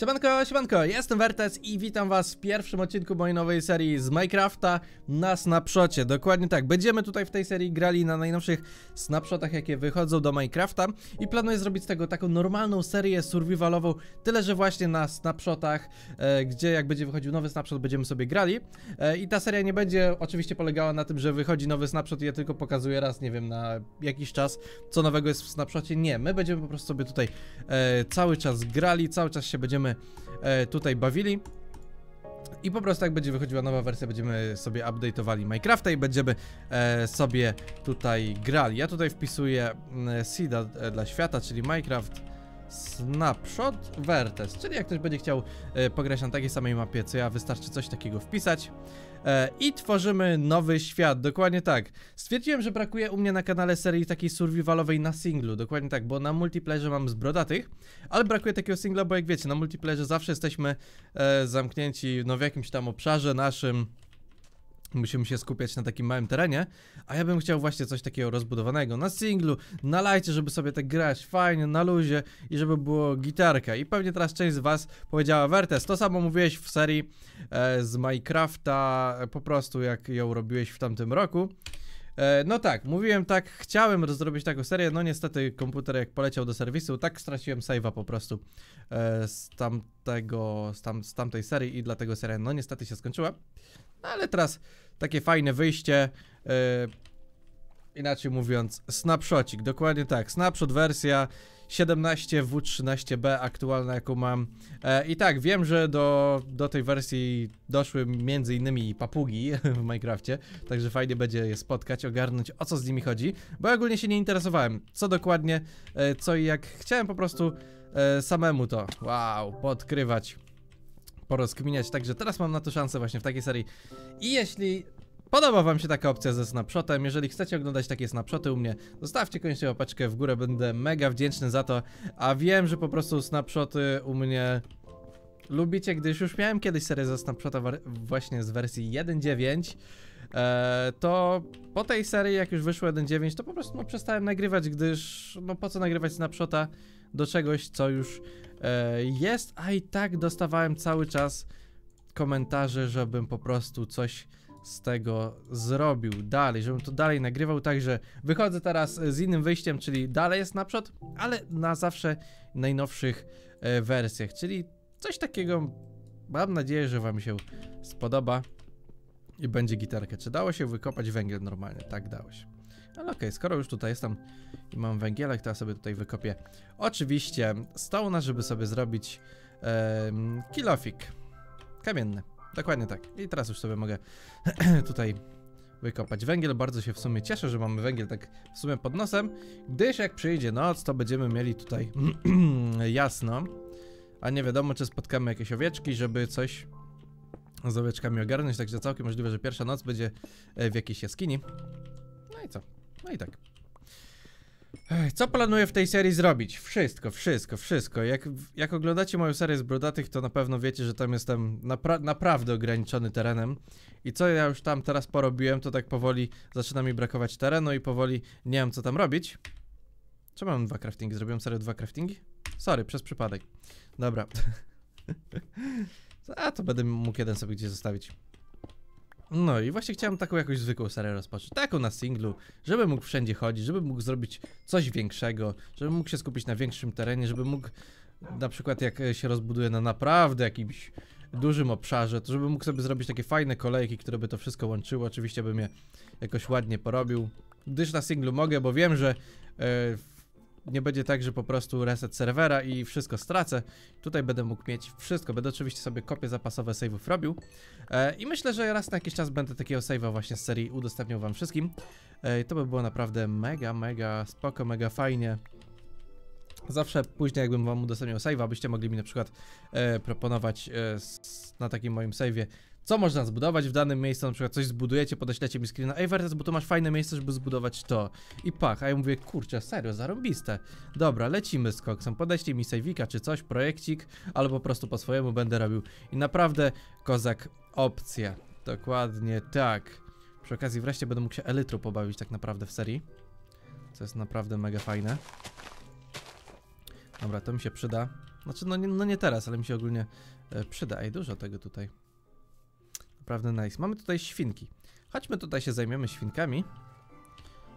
Siemanko, siemanko, jestem Vertex i witam was w pierwszym odcinku mojej nowej serii z Minecrafta na Snapshocie. Dokładnie tak, będziemy tutaj w tej serii grali na najnowszych snapshotach, jakie wychodzą do Minecrafta i planuję zrobić z tego taką normalną serię survivalową, tyle że właśnie na snapshotach, e, gdzie jak będzie wychodził nowy snapshot, będziemy sobie grali. E, I ta seria nie będzie oczywiście polegała na tym, że wychodzi nowy snapshot i ja tylko pokazuję raz, nie wiem, na jakiś czas, co nowego jest w snapshocie. Nie, my będziemy po prostu sobie tutaj e, cały czas grali, cały czas się będziemy będziemy e, tutaj bawili. I po prostu jak będzie wychodziła nowa wersja, będziemy sobie update'owali Minecrafta i będziemy e, sobie tutaj grali. Ja tutaj wpisuję mm, e, seeda dla świata, czyli Minecraft Snapshot Vertex, czyli jak ktoś będzie chciał e, pograć na takiej samej mapie co ja, wystarczy coś takiego wpisać e, i tworzymy nowy świat, dokładnie tak. Stwierdziłem, że brakuje u mnie na kanale serii takiej survivalowej na singlu, dokładnie tak, bo na multiplayerze mam zbrodatych, ale brakuje takiego singla, bo jak wiecie, na multiplayerze zawsze jesteśmy e, zamknięci no, w jakimś tam obszarze naszym, Musimy się skupiać na takim małym terenie, a ja bym chciał właśnie coś takiego rozbudowanego na singlu, na lajcie, żeby sobie tak grać fajnie, na luzie i żeby było gitarka. I pewnie teraz część z was powiedziała, Wertes, to samo mówiłeś w serii e, z Minecrafta, e, po prostu jak ją robiłeś w tamtym roku. E, no tak, mówiłem tak, chciałem zrobić taką serię, no niestety komputer jak poleciał do serwisu, tak straciłem save'a po prostu e, z, tamtego, z, tam, z tamtej serii i dlatego seria no niestety się skończyła. No ale teraz takie fajne wyjście. Yy, inaczej mówiąc, snapshotik, dokładnie tak. Snapshot wersja 17W13B aktualna, jaką mam. E, I tak, wiem, że do, do tej wersji doszły między innymi papugi w Minecrafcie, także fajnie będzie je spotkać, ogarnąć o co z nimi chodzi, bo ogólnie się nie interesowałem, co dokładnie, e, co i jak. Chciałem po prostu e, samemu to, wow, podkrywać porozkminiać, także teraz mam na to szansę właśnie w takiej serii. I jeśli podoba wam się taka opcja ze snapshotem, jeżeli chcecie oglądać takie snapshoty u mnie, zostawcie koniecznie łapeczkę w górę, będę mega wdzięczny za to, a wiem, że po prostu snapshoty u mnie lubicie, gdyż już miałem kiedyś serię ze snapshota właśnie z wersji 1.9, E, to po tej serii, jak już wyszło 1.9, to po prostu no, przestałem nagrywać, gdyż no po co nagrywać snapshota do czegoś, co już e, jest, a i tak dostawałem cały czas komentarze, żebym po prostu coś z tego zrobił dalej, żebym to dalej nagrywał, także wychodzę teraz z innym wyjściem, czyli dalej jest naprzód, ale na zawsze najnowszych e, wersjach, czyli coś takiego mam nadzieję, że wam się spodoba i będzie gitarkę. Czy dało się wykopać węgiel normalnie? Tak, dałeś. Ale okej, okay, skoro już tutaj jestem i mam węgielek, to ja sobie tutaj wykopię. Oczywiście stołna, żeby sobie zrobić kilofik. Kamienny. Dokładnie tak. I teraz już sobie mogę tutaj wykopać węgiel. Bardzo się w sumie cieszę, że mamy węgiel tak w sumie pod nosem, gdyż jak przyjdzie noc, to będziemy mieli tutaj jasno. A nie wiadomo, czy spotkamy jakieś owieczki, żeby coś z owieczkami ogarnąć, także całkiem możliwe, że pierwsza noc będzie e, w jakiejś jaskini. No i co? No i tak. Co planuję w tej serii zrobić? Wszystko, wszystko, wszystko. Jak, jak oglądacie moją serię z brodatych, to na pewno wiecie, że tam jestem napra naprawdę ograniczony terenem. I co ja już tam teraz porobiłem, to tak powoli zaczyna mi brakować terenu i powoli nie wiem co tam robić. Czy mam dwa craftingi? Zrobiłem serię dwa craftingi? Sorry, przez przypadek. Dobra. A to będę mógł jeden sobie gdzieś zostawić. No i właśnie chciałem taką jakąś zwykłą serię rozpocząć, taką na singlu, żeby mógł wszędzie chodzić, żeby mógł zrobić coś większego, żeby mógł się skupić na większym terenie, żeby mógł na przykład jak e, się rozbuduje na naprawdę jakimś dużym obszarze, to żeby mógł sobie zrobić takie fajne kolejki, które by to wszystko łączyło, oczywiście bym je jakoś ładnie porobił, gdyż na singlu mogę, bo wiem, że yy, nie będzie tak, że po prostu reset serwera i wszystko stracę. Tutaj będę mógł mieć wszystko. Będę oczywiście sobie kopie zapasowe save'ów robił. E, I myślę, że raz na jakiś czas będę takiego save'a właśnie z serii udostępniał wam wszystkim. E, to by było naprawdę mega, mega spoko, mega fajnie. Zawsze później jakbym wam udostępniał save'a, byście mogli mi na przykład e, proponować e, s, na takim moim save'ie co można zbudować w danym miejscu, na przykład coś zbudujecie, podeślecie mi screena, ej Vertes, bo tu masz fajne miejsce, żeby zbudować to. I pach, a ja mówię, kurczę, serio, zarąbiste. Dobra, lecimy z koksem, podeślij mi sejwika czy coś, projekcik, albo po prostu po swojemu będę robił. I naprawdę, kozak, opcja. Dokładnie tak. Przy okazji wreszcie będę mógł się elytro pobawić tak naprawdę w serii. Co jest naprawdę mega fajne. Dobra, to mi się przyda. Znaczy, no nie, no nie teraz, ale mi się ogólnie e, przyda. Ej, dużo tego tutaj naprawdę nice. Mamy tutaj świnki. Chodźmy tutaj się zajmiemy świnkami.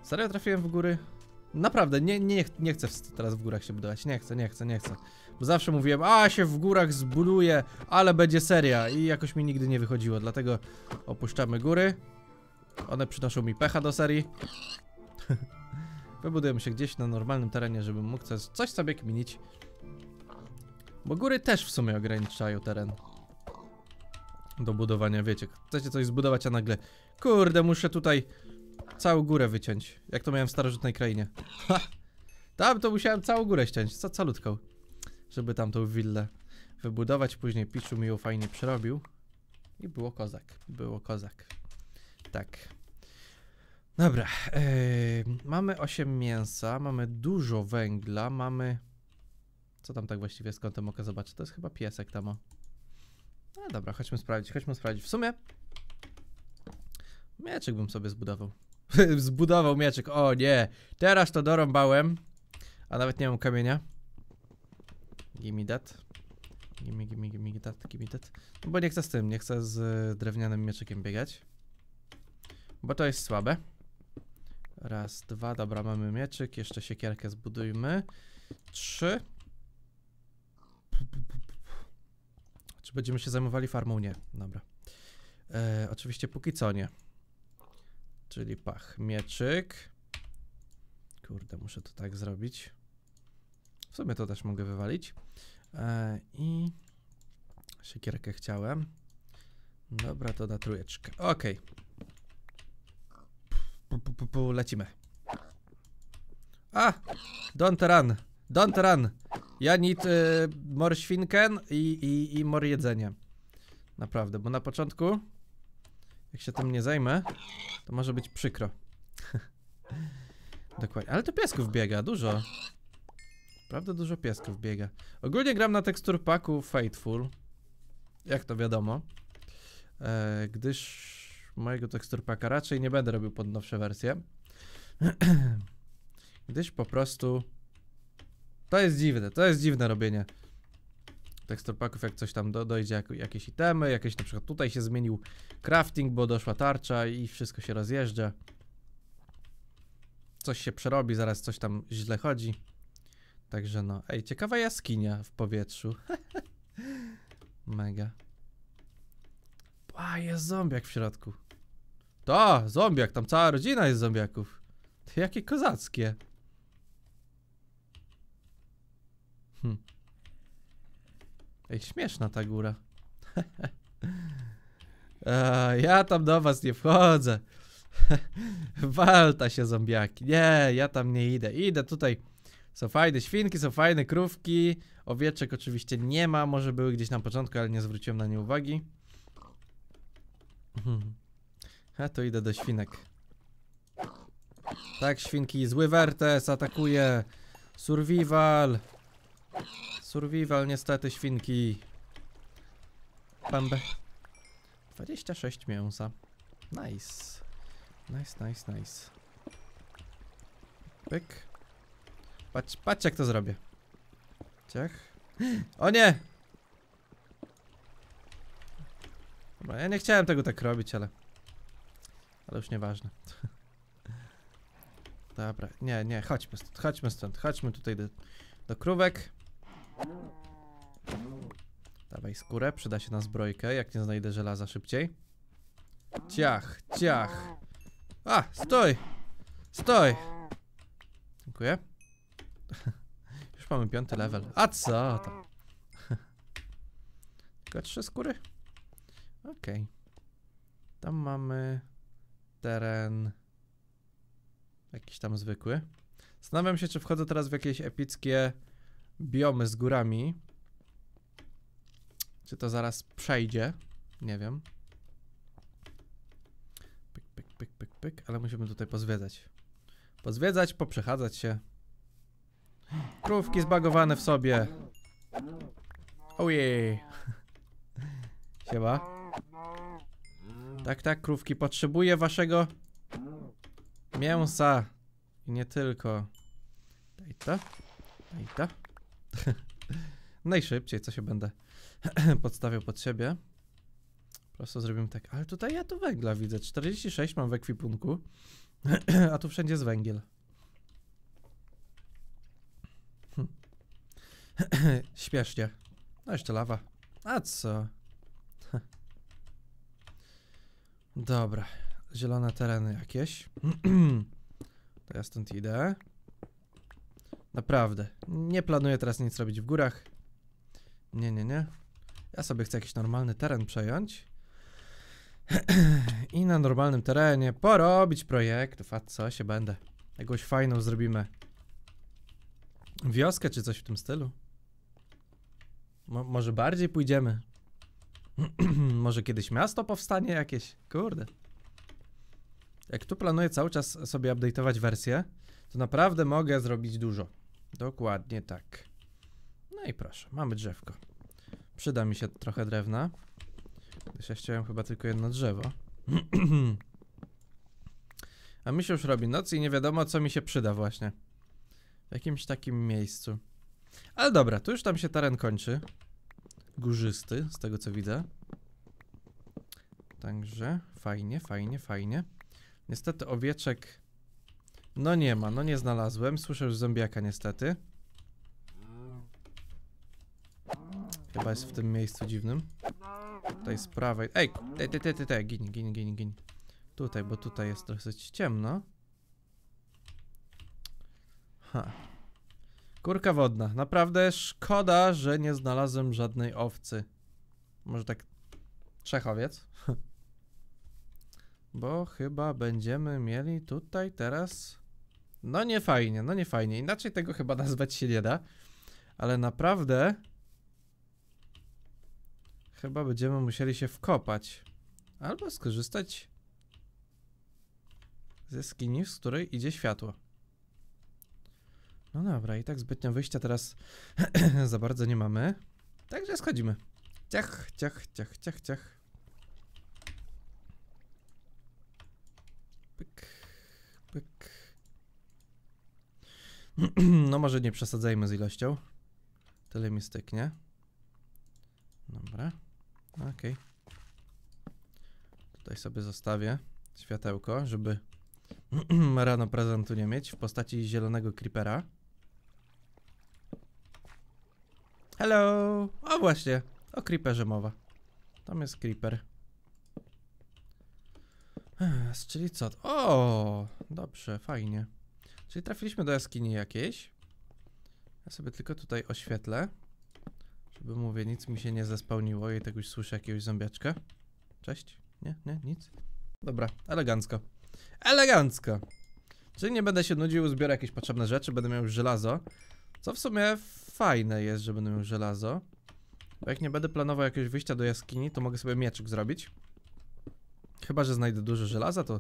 Serio trafiłem w góry? Naprawdę, nie, nie, nie chcę teraz w górach się budować, nie chcę, nie chcę, nie chcę Bo zawsze mówiłem, a się w górach zbuduje, ale będzie seria I jakoś mi nigdy nie wychodziło, dlatego opuszczamy góry One przynoszą mi pecha do serii Wybudujemy się gdzieś na normalnym terenie, żebym mógł coś sobie kminić Bo góry też w sumie ograniczają teren do budowania, wiecie. Chcecie coś zbudować, a nagle... Kurde, muszę tutaj całą górę wyciąć. Jak to miałem w starożytnej krainie. Ha! Tam to musiałem całą górę ściąć, ca calutką. Żeby tamtą willę wybudować. Później Pichu mi ją fajnie przerobił. I było kozak. Było kozak. Tak. Dobra. mamy 8 mięsa, mamy dużo węgla, mamy... Co tam tak właściwie, skąd tam mogę zobaczyć? To jest chyba piesek tam o. No dobra, chodźmy sprawdzić, chodźmy sprawdzić. W sumie mieczek bym sobie zbudował. zbudował mieczek, o nie. Teraz to dorąbałem, a nawet nie mam kamienia. Gimme that. Gimme, gimme, gimme that, gimme that. No bo nie chcę z tym, nie chcę z drewnianym mieczekiem biegać. Bo to jest słabe. Raz, dwa, dobra, mamy mieczyk, jeszcze siekierkę zbudujmy. Trzy, Czy będziemy się zajmowali farmą? Nie. Dobra. E, oczywiście póki co nie. Czyli pach. Mieczyk. Kurde, muszę to tak zrobić. W sumie to też mogę wywalić. E, I siekierkę chciałem. Dobra, to na trójeczkę. Okej. Okay. Lecimy. A! Don't run! Don't run! Ja nit y, mor świnken i, i, i mor jedzenie. Naprawdę, bo na początku, jak się tym nie zajmę, to może być przykro. Dokładnie, ale to piesków biega, dużo. Naprawdę dużo piesków biega. Ogólnie gram na tekstur paku Fateful. Jak to wiadomo. E, gdyż mojego tekstur paka raczej nie będę robił pod nowsze wersje. gdyż po prostu to jest dziwne, to jest dziwne robienie teksturpaków, jak coś tam do, dojdzie, jak, jakieś itemy, jakieś na przykład tutaj się zmienił crafting, bo doszła tarcza i wszystko się rozjeżdża. Coś się przerobi, zaraz coś tam źle chodzi. Także no, ej, ciekawa jaskinia w powietrzu. Mega. A, jest zombiak w środku. To, zombiak, tam cała rodzina jest zombiaków. To jakie kozackie. Hmm. Ej, śmieszna ta góra. e, ja tam do was nie wchodzę. Walta się zombiaki. Nie, ja tam nie idę. Idę tutaj. Są fajne świnki, są fajne krówki. Owieczek oczywiście nie ma. Może były gdzieś na początku, ale nie zwróciłem na nie uwagi. Hmm. A to idę do świnek. Tak, świnki, zły wertes atakuje. Survival. Survival niestety, świnki. Pębę. 26 mięsa. Nice. Nice, nice, nice. Pyk. Patrz, patrz jak to zrobię. Ciach. O nie! Dobra, ja nie chciałem tego tak robić, ale... Ale już nieważne. Dobra, nie, nie, chodźmy stąd, chodźmy stąd, chodźmy tutaj do, do krówek. Dawaj skórę, przyda się na zbrojkę, jak nie znajdę żelaza szybciej. Ciach, ciach. A, stoj! Stoj! Dziękuję. Już mamy piąty level. A co to Tylko trzy skóry? Okej. Okay. Tam mamy teren jakiś tam zwykły. Zastanawiam się, czy wchodzę teraz w jakieś epickie biomy z górami. Czy to zaraz przejdzie? Nie wiem. Pyk, pyk, pyk, pyk, pyk. Ale musimy tutaj pozwiedzać. Pozwiedzać, poprzechadzać się. Krówki zbagowane w sobie. Ojej. Oh Siema. Tak, tak, krówki. Potrzebuję waszego mięsa. I nie tylko. Daj to. Daj to. Najszybciej, co się będę podstawiał pod siebie. Prosto zrobimy tak, ale tutaj ja tu węgla widzę, 46 mam w ekwipunku, a tu wszędzie jest węgiel. Hm. Śmiesznie. No jeszcze lawa. A co? Dobra, zielone tereny jakieś. to ja stąd idę. Naprawdę, nie planuję teraz nic robić w górach. Nie, nie, nie. Ja sobie chcę jakiś normalny teren przejąć. I na normalnym terenie porobić projektów, a co się będę. Jakąś fajną zrobimy. Wioskę czy coś w tym stylu. Mo może bardziej pójdziemy. może kiedyś miasto powstanie jakieś. Kurde. Jak tu planuję cały czas sobie update'ować wersję, to naprawdę mogę zrobić dużo. Dokładnie tak. No i proszę, mamy drzewko. Przyda mi się trochę drewna. Gdyż ja chciałem chyba tylko jedno drzewo. A mi się już robi noc i nie wiadomo co mi się przyda właśnie. W jakimś takim miejscu. Ale dobra, tu już tam się teren kończy. Górzysty, z tego co widzę. Także fajnie, fajnie, fajnie. Niestety owieczek... No nie ma, no nie znalazłem. Słyszę już zębiaka niestety. Chyba jest w tym miejscu dziwnym. Tutaj z prawej. Ej, ty, ty, ty, ty, gin, gin, gin, gin. Tutaj, bo tutaj jest dosyć ciemno. Ha. Kurka wodna. Naprawdę szkoda, że nie znalazłem żadnej owcy. Może tak trzech owiec. Bo chyba będziemy mieli tutaj teraz... No nie fajnie, no nie fajnie. Inaczej tego chyba nazwać się nie da. Ale naprawdę Chyba będziemy musieli się wkopać. Albo skorzystać ze skini, z której idzie światło. No dobra, i tak zbytnio wyjścia teraz za bardzo nie mamy. Także schodzimy. Ciach, ciach, ciach, ciach, ciach. Pyk, pyk. no może nie przesadzajmy z ilością. Tyle mi styknie. Dobra. Okej. Okay. Tutaj sobie zostawię światełko, żeby rano prezentu nie mieć w postaci zielonego creepera. Hello! O właśnie, o creeperze mowa. Tam jest creeper. Czyli co? O, dobrze, fajnie. Czyli trafiliśmy do jaskini jakiejś. Ja sobie tylko tutaj oświetlę. Bo mówię, nic mi się nie zespełniło i tak już słyszę jakiegoś zombiaczka. Cześć? Nie, nie, nic? Dobra, elegancko. Elegancko! Czyli nie będę się nudził, zbiorę jakieś potrzebne rzeczy, będę miał żelazo. Co w sumie fajne jest, że będę miał żelazo. Bo jak nie będę planował jakiegoś wyjścia do jaskini, to mogę sobie mieczyk zrobić. Chyba, że znajdę dużo żelaza, to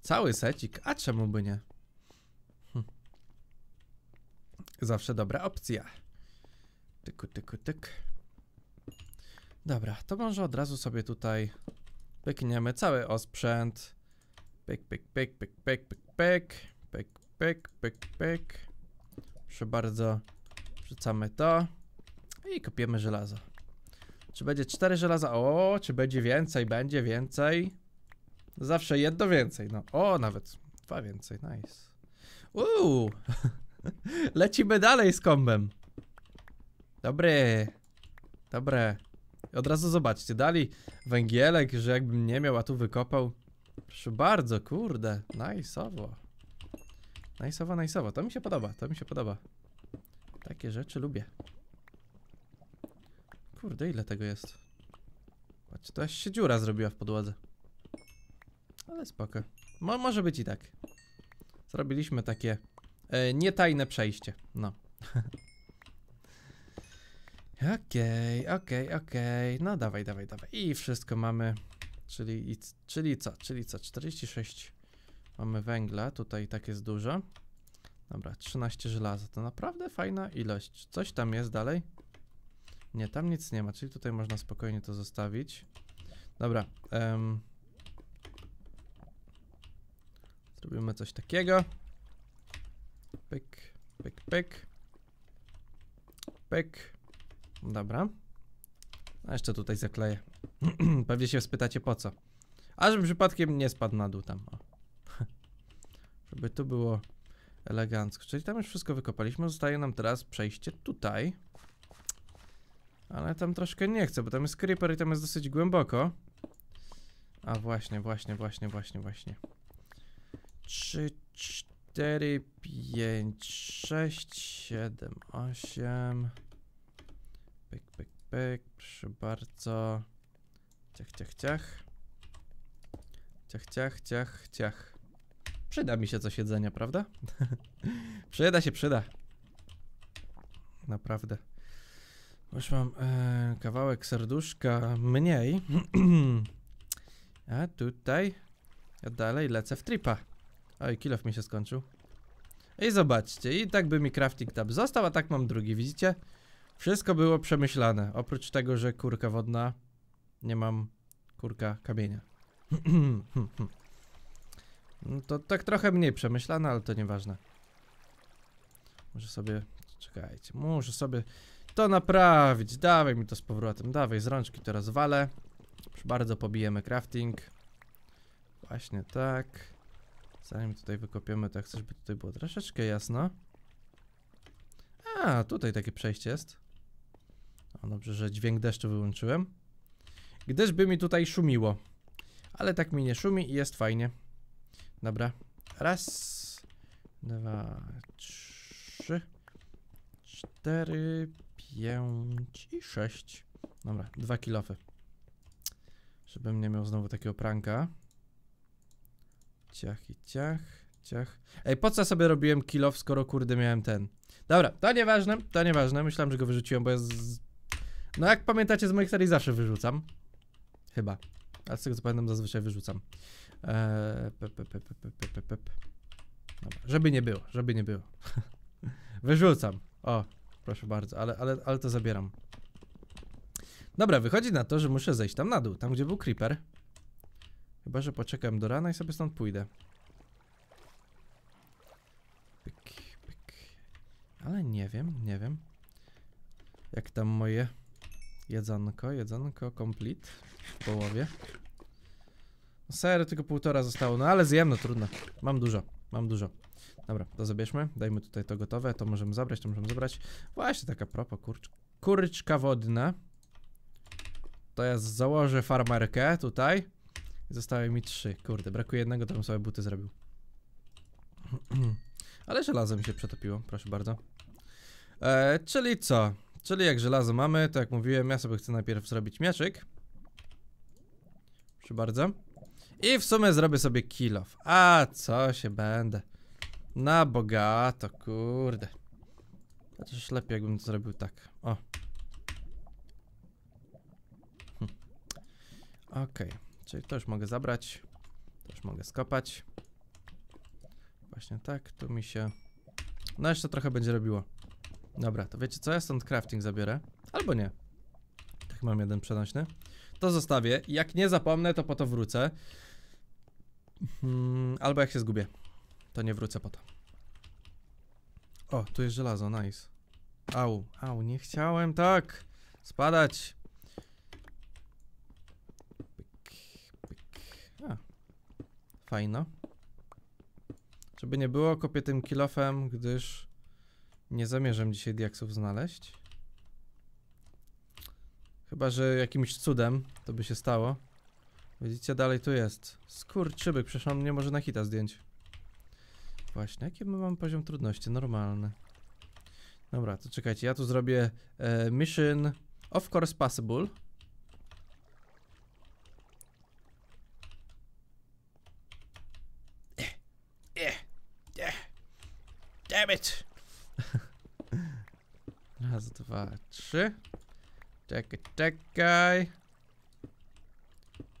cały secik, a czemu by nie? Hm. Zawsze dobra opcja. Tyku, tyku, tyk. Dobra, to może od razu sobie tutaj pykniemy cały osprzęt. Pyk, pyk, pyk, pyk, pyk, pyk, pyk, pyk, pyk, pyk, pyk. Proszę bardzo, wrzucamy to i kopiemy żelazo. Czy będzie cztery żelaza? O, czy będzie więcej? Będzie więcej. Zawsze jedno więcej, no. O, nawet dwa więcej, nice. Uuu, lecimy dalej z kombem. Dobry. Dobre. Od razu zobaczcie, dali węgielek, że jakbym nie miał, a tu wykopał. Proszę bardzo, kurde, najsowo. Najsowo, najsowo, to mi się podoba, to mi się podoba. Takie rzeczy lubię. Kurde, ile tego jest? Patrzcie, to aż się dziura zrobiła w podłodze. Ale spoko. Mo może być i tak. Zrobiliśmy takie e, nietajne przejście. No. Okej, okay, okej, okay, okej. Okay. No dawaj, dawaj, dawaj. I wszystko mamy. Czyli, czyli co? Czyli co? 46 mamy węgla. Tutaj tak jest dużo. Dobra, 13 żelaza. To naprawdę fajna ilość. Coś tam jest dalej? Nie, tam nic nie ma. Czyli tutaj można spokojnie to zostawić. Dobra. zrobimy coś takiego. Pyk, pyk, pyk. Pyk. Dobra. A jeszcze tutaj zakleję. Pewnie się spytacie po co. A żeby przypadkiem nie spadł na dół tam. O. Żeby tu było elegancko. Czyli tam już wszystko wykopaliśmy. Zostaje nam teraz przejście tutaj. Ale tam troszkę nie chcę, bo tam jest creeper i tam jest dosyć głęboko. A właśnie, właśnie, właśnie, właśnie, właśnie. 3, 4, 5, 6, 7, 8... Pyk, pyk, pyk, proszę bardzo. Ciach, ciach, ciach. Ciach, ciach, ciach, ciach. Przyda mi się coś jedzenia, prawda? przyda się, przyda. Naprawdę. Już mam e, kawałek serduszka mniej. A tutaj ja dalej lecę w tripa. Oj, kilof mi się skończył. I zobaczcie, i tak by mi crafting tab został, a tak mam drugi, widzicie? Wszystko było przemyślane, oprócz tego, że kurka wodna, nie mam kurka kamienia. No to tak trochę mniej przemyślane, ale to nieważne. Muszę sobie, czekajcie, muszę sobie to naprawić, dawaj mi to z powrotem, dawaj z rączki teraz walę. Już bardzo pobijemy crafting. Właśnie tak. Zanim tutaj wykopiemy, to chcę, żeby tutaj było troszeczkę jasno. A, tutaj takie przejście jest dobrze, że dźwięk deszczu wyłączyłem. Gdyż by mi tutaj szumiło. Ale tak mi nie szumi i jest fajnie. Dobra. Raz, dwa, trzy, cztery, pięć i sześć. Dobra, dwa kilofy. Żebym nie miał znowu takiego pranka. Ciach i ciach, ciach. Ej, po co sobie robiłem kilof, skoro kurde miałem ten? Dobra, to nieważne, to nieważne. Myślałem, że go wyrzuciłem, bo jest no jak pamiętacie z moich serii zawsze wyrzucam. Chyba. A z tego co pamiętam zazwyczaj wyrzucam. Eee, pep, pep, pep, pep, pep. Dobra, żeby nie było, żeby nie było. Wyrzucam. O, proszę bardzo, ale, ale, ale to zabieram. Dobra, wychodzi na to, że muszę zejść tam na dół, tam gdzie był creeper. Chyba, że poczekam do rana i sobie stąd pójdę. Pyk, pyk. Ale nie wiem, nie wiem. Jak tam moje Jedzonko, jedzonko complete w połowie. Sery no serio, tylko półtora zostało, no ale zjem, no trudno. Mam dużo, mam dużo. Dobra, to zabierzmy, dajmy tutaj to gotowe, to możemy zabrać, to możemy zabrać. Właśnie taka propa, kurcz kurczka wodna. To ja założę farmerkę tutaj. Zostały mi trzy, kurde, brakuje jednego, to bym sobie buty zrobił. ale żelazo mi się przetopiło, proszę bardzo. E, czyli co? Czyli jak żelazo mamy, to jak mówiłem, ja sobie chcę najpierw zrobić mieczyk Proszę bardzo. I w sumie zrobię sobie kill off. A co się będę. Na bogato, kurde. Chociaż lepiej jakbym to zrobił tak. O. Hm. Okej, okay. czyli to już mogę zabrać. To już mogę skopać. Właśnie tak, tu mi się... No jeszcze trochę będzie robiło. Dobra, to wiecie co, ja stąd crafting zabiorę. Albo nie. Tak mam jeden przenośny. To zostawię. Jak nie zapomnę, to po to wrócę. Hmm, albo jak się zgubię, to nie wrócę po to. O, tu jest żelazo, nice. Au, au, nie chciałem tak spadać. Pyk, pyk. A. Fajno. Żeby nie było, kopię tym kilofem, gdyż nie zamierzam dzisiaj diaksów znaleźć. Chyba, że jakimś cudem to by się stało. Widzicie, dalej tu jest. Skurczybyk, przecież on nie może na hita zdjęć. Właśnie, jaki mam poziom trudności? Normalny. Dobra, to czekajcie, ja tu zrobię e, Mission Of Course Possible. trzy. Czekaj, czekaj.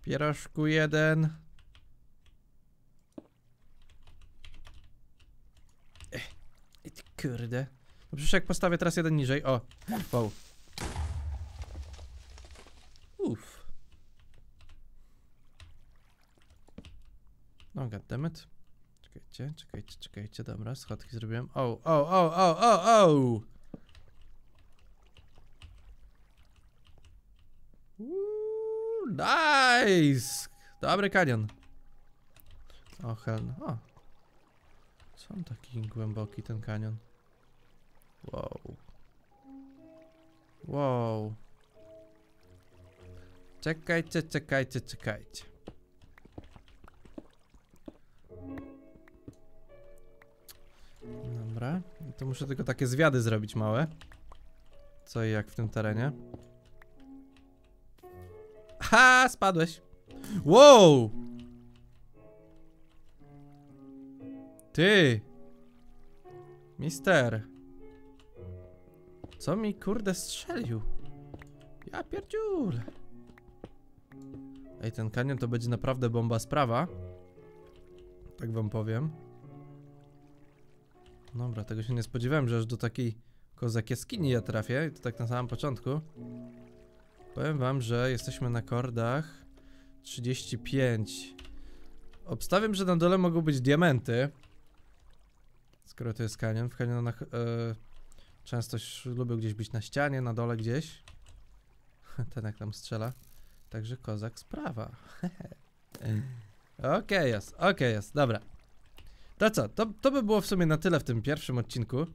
Pierożku jeden. Ech, kurde. No przecież jak postawię teraz jeden niżej, o. Wow. Uff. No goddammit. Czekajcie, czekajcie, czekajcie, dobra, schodki zrobiłem. O, o, o, o, o, o! Nice! Dobry kanion. O, heln. O. Co on taki głęboki, ten kanion? Wow. Wow. Czekajcie, czekajcie, czekajcie. Dobra. To muszę tylko takie zwiady zrobić małe. Co i jak w tym terenie. Ha, spadłeś. Wow! Ty! Mister! Co mi kurde strzelił? Ja pierdziul! Ej, ten kanion to będzie naprawdę bomba sprawa. Tak wam powiem. Dobra, tego się nie spodziewałem, że aż do takiej kozak jaskini ja trafię. I to tak na samym początku. Powiem wam, że jesteśmy na kordach 35 Obstawiam, że na dole mogą być diamenty Skoro to jest kanion, w kanionach yy, często lubią gdzieś być na ścianie, na dole gdzieś Ten jak tam strzela Także kozak sprawa Okej okay, jest, okej okay, jest, dobra To co, to, to by było w sumie na tyle w tym pierwszym odcinku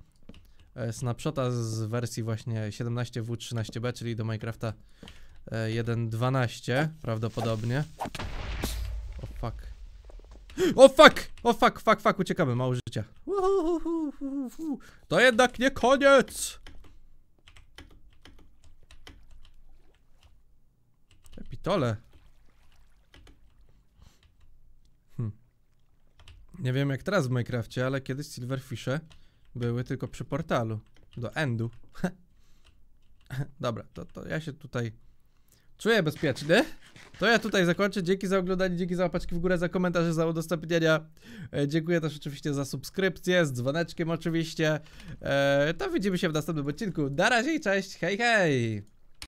E, snapshota z wersji właśnie 17W13B, czyli do Minecrafta 1.12 e, prawdopodobnie. O oh fuck. O oh fuck! O oh fuck, fuck, fuck, uciekamy, mało życia. To jednak nie koniec! Kapitole. Hm. Nie wiem jak teraz w Minecrafcie, ale kiedyś Silverfishe były tylko przy portalu do endu. Dobra, to, to ja się tutaj czuję bezpieczny. To ja tutaj zakończę. Dzięki za oglądanie, dzięki za łapaczki w górę, za komentarze, za udostępnienia. E, dziękuję też oczywiście za subskrypcję, z dzwoneczkiem oczywiście. E, to widzimy się w następnym odcinku. Na razie i cześć, hej hej!